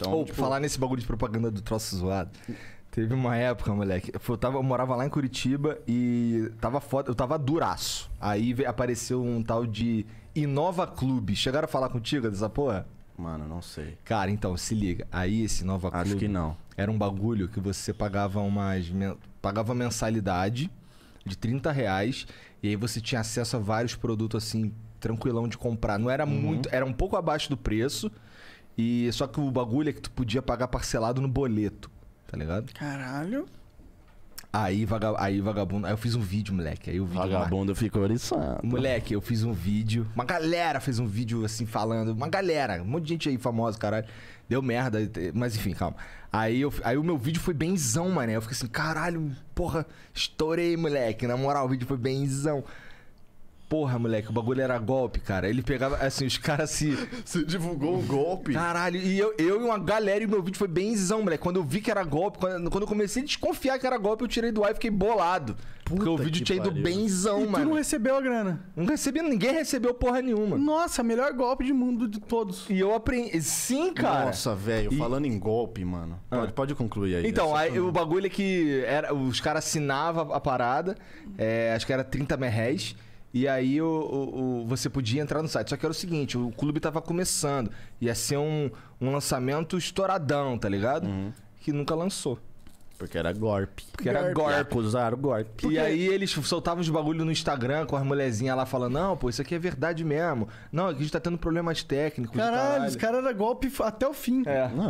Então, Ou, tipo... falar nesse bagulho de propaganda do troço zoado. Teve uma época, moleque. Eu, tava, eu morava lá em Curitiba e tava foda, eu tava duraço. Aí apareceu um tal de Inova Clube. Chegaram a falar contigo dessa porra? Mano, não sei. Cara, então, se liga. Aí esse Nova Acho Clube. Acho que não. Era um bagulho que você pagava umas. Pagava mensalidade de 30 reais. E aí você tinha acesso a vários produtos assim, tranquilão de comprar. Não era uhum. muito. Era um pouco abaixo do preço. E só que o bagulho é que tu podia pagar parcelado no boleto, tá ligado? Caralho. Aí, vaga, aí vagabundo. Aí eu fiz um vídeo, moleque. Aí o vídeo. Vagabundo ficou oriçado. Moleque, eu fiz um vídeo. Uma galera fez um vídeo assim falando. Uma galera, um monte de gente aí famosa, caralho. Deu merda, mas enfim, calma. Aí, eu, aí o meu vídeo foi benzão, mané. Eu fiquei assim, caralho, porra, estourei, moleque. Na moral, o vídeo foi benzão. Porra, moleque, o bagulho era golpe, cara. Ele pegava, assim, os caras se. se divulgou um golpe? Caralho, e eu, eu e uma galera, e meu vídeo foi benzão, moleque. Quando eu vi que era golpe, quando, quando eu comecei a desconfiar que era golpe, eu tirei do ar e fiquei bolado. Puta porque o vídeo tinha ido benzão, e mano. Tu não recebeu a grana? Não recebi, ninguém recebeu porra nenhuma. Nossa, melhor golpe de mundo de todos. E eu aprendi. Sim, cara. Nossa, velho, e... falando em golpe, mano. Ah. Pode, pode concluir aí. Então, aí, o bagulho é que era, os caras assinavam a parada, é, acho que era 30 merréis. E aí o, o, o, você podia entrar no site. Só que era o seguinte, o clube tava começando. Ia ser um, um lançamento estouradão, tá ligado? Uhum. Que nunca lançou. Porque era golpe. Porque era golpe. o golpe. E aí eles soltavam os bagulho no Instagram com as molezinhas lá falando: Não, pô, isso aqui é verdade mesmo. Não, aqui é a gente tá tendo problemas técnicos. Caralho, caralho. os caras eram golpe até o fim. É. Não,